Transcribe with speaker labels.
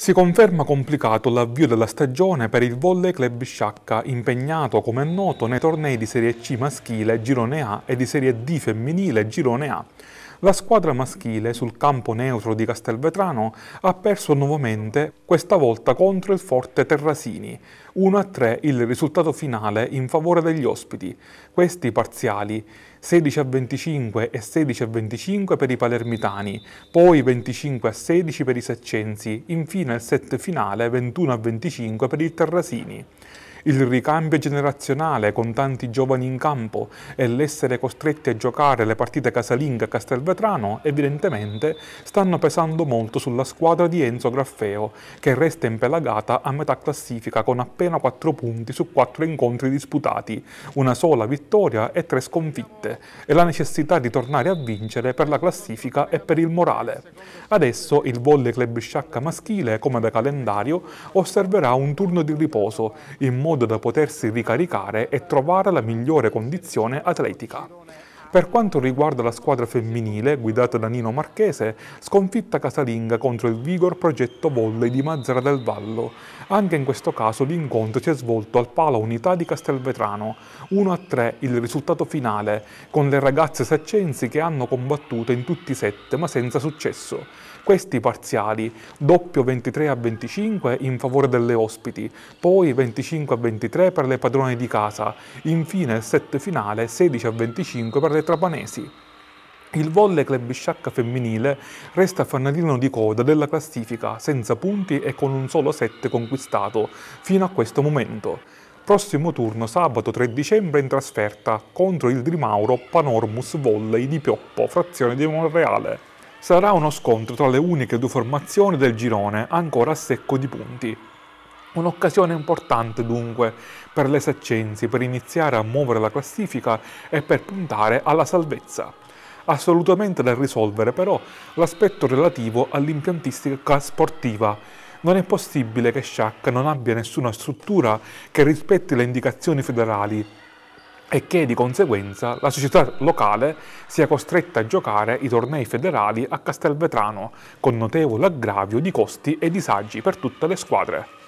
Speaker 1: Si conferma complicato l'avvio della stagione per il Volley Club Sciacca, impegnato come è noto nei tornei di Serie C maschile, girone A, e di Serie D femminile, girone A la squadra maschile sul campo neutro di Castelvetrano ha perso nuovamente, questa volta contro il Forte Terrasini, 1-3 il risultato finale in favore degli ospiti. Questi parziali 16 25 e 16 25 per i palermitani, poi 25 16 per i seccensi, infine il set finale 21 25 per i terrasini il ricambio generazionale con tanti giovani in campo e l'essere costretti a giocare le partite casalinghe a Castelvetrano evidentemente stanno pesando molto sulla squadra di Enzo Graffeo, che resta impelagata a metà classifica con appena 4 punti su 4 incontri disputati, una sola vittoria e 3 sconfitte, e la necessità di tornare a vincere per la classifica e per il morale. Adesso il volley club sciacca maschile, come da calendario, osserverà un turno di riposo, in modo modo da potersi ricaricare e trovare la migliore condizione atletica. Per quanto riguarda la squadra femminile, guidata da Nino Marchese, sconfitta casalinga contro il Vigor Progetto Volley di Mazzara del Vallo. Anche in questo caso l'incontro si è svolto al Palo Unità di Castelvetrano, 1-3 il risultato finale, con le ragazze saccensi che hanno combattuto in tutti i set ma senza successo. Questi parziali, doppio 23 a 25 in favore delle ospiti, poi 25 a 23 per le padrone di casa, infine il set finale 16 a 25 per le le trapanesi. Il volle clubisciacca femminile resta fanalino di coda della classifica senza punti e con un solo set conquistato fino a questo momento. Prossimo turno sabato 3 dicembre in trasferta contro il Grimauro Panormus Volley di Pioppo, frazione di Monreale. Sarà uno scontro tra le uniche due formazioni del girone ancora a secco di punti. Un'occasione importante dunque per le Saccenzi per iniziare a muovere la classifica e per puntare alla salvezza. Assolutamente da risolvere però l'aspetto relativo all'impiantistica sportiva. Non è possibile che Sciacca non abbia nessuna struttura che rispetti le indicazioni federali e che di conseguenza la società locale sia costretta a giocare i tornei federali a Castelvetrano, con notevole aggravio di costi e disagi per tutte le squadre.